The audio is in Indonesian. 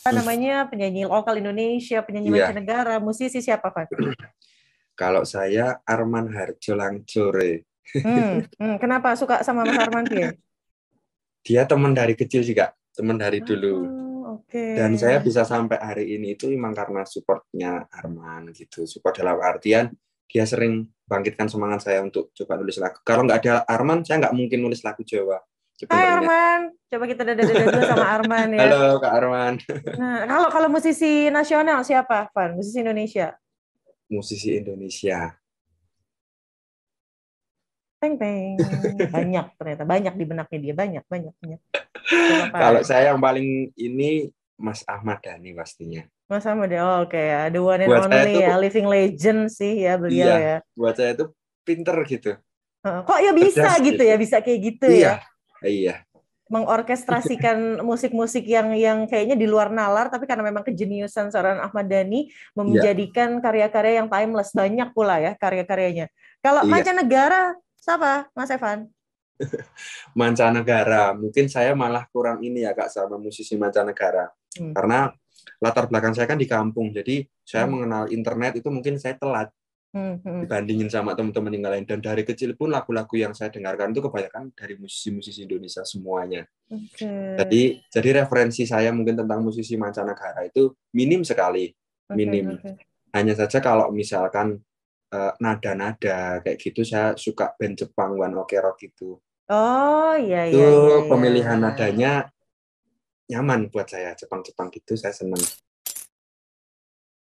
apa namanya penyanyi lokal Indonesia, penyanyi yeah. mancanegara, musisi siapa Pak? Kalau saya Arman Harjo Langcure. Hmm, hmm. Kenapa suka sama Mas Arman dia? Dia teman dari kecil juga, teman dari oh, dulu. Okay. Dan saya bisa sampai hari ini itu memang karena supportnya Arman gitu. Support dalam artian dia sering bangkitkan semangat saya untuk coba nulis lagu. Kalau nggak ada Arman, saya nggak mungkin nulis lagu Jawa. Cepet Hai Arman, coba kita dada dada dulu sama Arman ya. Halo Kak Arman. Nah, kalau kalau musisi nasional siapa, Van? Musisi Indonesia. Musisi Indonesia. Peng peng. Banyak ternyata, banyak di benaknya dia, banyak, banyak, banyak. kalau saya yang paling ini Mas Ahmad Dhani pastinya. Mas Ahmad oh, oke ya. The one and buat only tuh, ya, living legend sih ya beliau iya, ya. Buat saya itu pinter gitu. Kok ya bisa gitu, gitu ya, gitu. bisa kayak gitu iya. ya. Iya. Mengorkestrasikan musik-musik yang yang kayaknya di luar nalar, tapi karena memang kejeniusan seorang Ahmad Dhani menjadikan yeah. karya-karya yang timeless banyak pula ya karya-karyanya. Kalau yeah. mancanegara, siapa, Mas Evan? mancanegara, mungkin saya malah kurang ini ya kak sama musisi mancanegara, hmm. karena latar belakang saya kan di kampung, jadi saya hmm. mengenal internet itu mungkin saya telat. Hmm, hmm. dibandingin sama teman-teman yang lain dan dari kecil pun lagu-lagu yang saya dengarkan itu kebanyakan dari musisi-musisi Indonesia semuanya okay. jadi jadi referensi saya mungkin tentang musisi mancanegara itu minim sekali minim okay, okay. hanya saja kalau misalkan nada eh, nada-nada kayak gitu saya suka band Jepang One Ok Rock gitu oh iya iya itu iya, iya, pemilihan iya. nadanya nyaman buat saya Jepang-Jepang gitu saya seneng